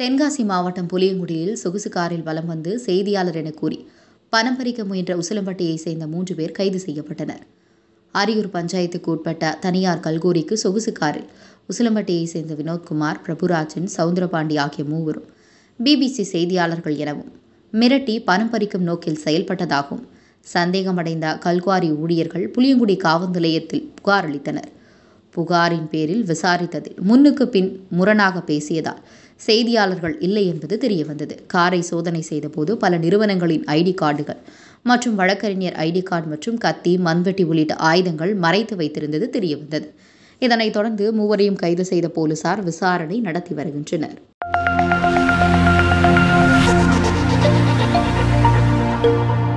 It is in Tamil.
தென்காசி மாவட்டம் புளியங்குடியில் சொகுசு காரில் வலம் வந்து செய்தியாளர் என கூறி பணம் பறிக்க முயன்ற உசிலம்பட்டியை சேர்ந்த மூன்று பேர் கைது செய்யப்பட்டனர் அரியூர் பஞ்சாயத்துக்கு உட்பட்ட தனியார் கல்கூரிக்கு சொகுசு காரில் உசிலம்பட்டியைச் சேர்ந்த வினோத்குமார் பிரபுராஜன் சவுந்தரபாண்டி ஆகிய மூவரும் பிபிசி செய்தியாளர்கள் எனவும் மிரட்டி பணம் பறிக்கும் நோக்கில் செயல்பட்டதாகவும் சந்தேகமடைந்த கல்குவாரி ஊழியர்கள் புளியங்குடி காவல் நிலையத்தில் புகார் அளித்தனர் புகாரின் பேரில் விசாரித்ததில் முன்னுக்கு பின் முரணாக பேசியதால் செய்தியாளர்கள் இல்லை என்பது தெரியவந்தது காரை சோதனை செய்தபோது பல நிறுவனங்களின் ஐடி கார்டுகள் மற்றும் வழக்கறிஞர் ஐடி கார்டு மற்றும் கத்தி மண்வெட்டி உள்ளிட்ட ஆயுதங்கள் மறைத்து வைத்திருந்தது தெரியவந்தது இதனைத் தொடர்ந்து மூவரையும் கைது செய்த போலீசார் விசாரணை நடத்தி வருகின்றனர் thank you